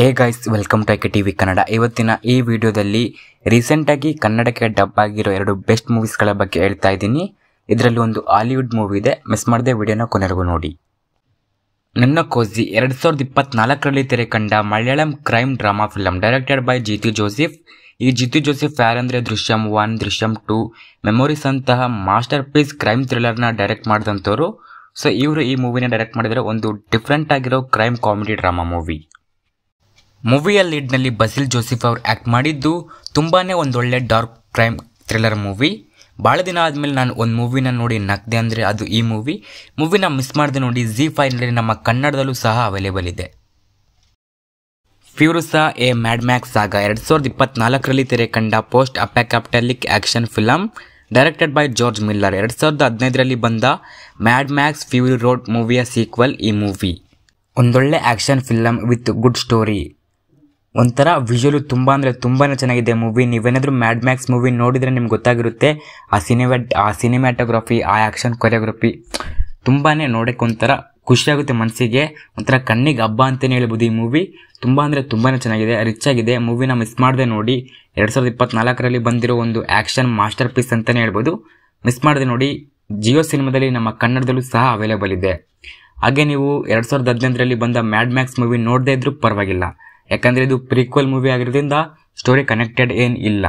ಏ guys welcome to IK T V Kannada ಇವತ್ತಿನ ಈ ವಿಡಿಯೋದಲ್ಲಿ ರೀಸೆಂಟಾಗಿ ಕನ್ನಡಕ್ಕೆ ಡಬ್ ಆಗಿರೋ ಎರಡು ಬೆಸ್ಟ್ ಮೂವೀಸ್ಗಳ ಬಗ್ಗೆ ಹೇಳ್ತಾ ಇದ್ದೀನಿ ಇದರಲ್ಲಿ ಒಂದು ಹಾಲಿವುಡ್ ಮೂವಿ ಇದೆ ಮಿಸ್ ಮಾಡದೆ ವಿಡಿಯೋನ ಕೊನೆಗೂ ನೋಡಿ ನನ್ನ ಕೋಸಿ ಎರಡು ಸಾವಿರದ ಇಪ್ಪತ್ನಾಲ್ಕರಲ್ಲಿ ತೆರೆ ಕಂಡ Malayalam crime drama film directed by Jeethu Joseph ಈ ಜಿತು ಜೋಸೆಫ್ ಅಂದರೆ Drishyam one Drishyam two memories ಅಂತಹ ಮಾಸ್ಟರ್ ಪೀಸ್ ಕ್ರೈಮ್ ಥ್ರಿಲ್ಲರ್ನ ಡೈರೆಕ್ಟ್ ಮಾಡಿದಂಥವ್ರು ಸೊ ಇವರು ಈ ಮೂವಿನ ಡೈರೆಕ್ಟ್ ಮಾಡಿದರೆ ಒಂದು ಡಿಫ್ರೆಂಟ್ ಆಗಿರೋ ಕ್ರೈಮ್ ಕಾಮಿಡಿ ಡ್ರಾಮಾ ಮೂವಿ ಮೂವಿಯ ಲೀಡ್ನಲ್ಲಿ ಬಸಿಲ್ ಜೋಸೆಫ್ ಅವರು ಆ್ಯಕ್ಟ್ ಮಾಡಿದ್ದು ತುಂಬಾ ಒಂದೊಳ್ಳೆ ಡಾರ್ಕ್ ಕ್ರೈಮ್ ಥ್ರಿಲ್ಲರ್ ಮೂವಿ ಭಾಳ ದಿನ ಆದಮೇಲೆ ನಾನು ಒಂದು ಮೂವಿನ ನೋಡಿ ನಗ್ದೆ ಅಂದರೆ ಅದು ಈ ಮೂವಿ ಮೂವಿನ ಮಿಸ್ ಮಾಡಿದೆ ನೋಡಿ ಜಿ ಫೈನಲ್ಲಿ ನಮ್ಮ ಕನ್ನಡದಲ್ಲೂ ಸಹ ಅವೈಲೇಬಲ್ ಇದೆ Furiosa a Mad Max saga ಎರಡು ಸಾವಿರದ ಇಪ್ಪತ್ನಾಲ್ಕರಲ್ಲಿ ತೆರೆ ಕಂಡ post apocalyptic action film directed by George Miller ಎರಡು ಸಾವಿರದ ಹದಿನೈದರಲ್ಲಿ ಬಂದ ಮ್ಯಾಡ್ ಮ್ಯಾಕ್ಸ್ ಫ್ಯೂರಿ ರೋಡ್ ಮೂವಿಯ ಸೀಕ್ವಲ್ ಈ ಮೂವಿ ಒಂದೊಳ್ಳೆ action film with good story ಒಂಥರ ವಿಜುವಲು ತುಂಬ ಅಂದರೆ ತುಂಬಾ ಚೆನ್ನಾಗಿದೆ ಮೂವಿ ನೀವೇನಾದರೂ ಮ್ಯಾಡ್ ಮ್ಯಾಕ್ಸ್ ಮೂವಿ ನೋಡಿದರೆ ನಿಮ್ಗೆ ಗೊತ್ತಾಗಿರುತ್ತೆ ಆ ಸಿನಿಮಾ ಆ ಸಿನಿಮ್ಯಾಟೋಗ್ರಫಿ ಆ ಆ್ಯಕ್ಷನ್ ಕೊರಿಯೋಗ್ರಫಿ ತುಂಬಾ ನೋಡೋಕ್ಕೆ ಒಂಥರ ಖುಷಿಯಾಗುತ್ತೆ ಮನಸ್ಸಿಗೆ ಒಂಥರ ಕಣ್ಣಿಗೆ ಹಬ್ಬ ಅಂತಲೇ ಹೇಳ್ಬೋದು ಈ ಮೂವಿ ತುಂಬ ಅಂದರೆ ತುಂಬಾ ಚೆನ್ನಾಗಿದೆ ರಿಚ್ ಆಗಿದೆ ಮೂವಿನ ಮಿಸ್ ಮಾಡದೆ ನೋಡಿ ಎರಡು ಸಾವಿರದ ಇಪ್ಪತ್ನಾಲ್ಕರಲ್ಲಿ ಬಂದಿರೋ ಒಂದು ಆ್ಯಕ್ಷನ್ ಮಾಸ್ಟರ್ ಪೀಸ್ ಅಂತಲೇ ಹೇಳ್ಬೋದು ಮಿಸ್ ಮಾಡದೆ ನೋಡಿ ಜಿಯೋ ಸಿನಿಮಾದಲ್ಲಿ ನಮ್ಮ ಕನ್ನಡದಲ್ಲೂ ಸಹ ಅವೈಲೇಬಲ್ ಇದೆ ಹಾಗೆ ನೀವು ಎರಡು ಸಾವಿರದ ಹದಿನೆಂಟರಲ್ಲಿ ಬಂದ ಮ್ಯಾಡ್ ಮ್ಯಾಕ್ಸ್ ಮೂವಿ ನೋಡದೇ ಇದ್ರೂ ಪರವಾಗಿಲ್ಲ ಯಾಕಂದ್ರೆ ಇದು ಪ್ರೀಕ್ವಲ್ ಮೂವಿ ಆಗಿರೋದ್ರಿಂದ ಸ್ಟೋರಿ ಕನೆಕ್ಟೆಡ್ ಏನ್ ಇಲ್ಲ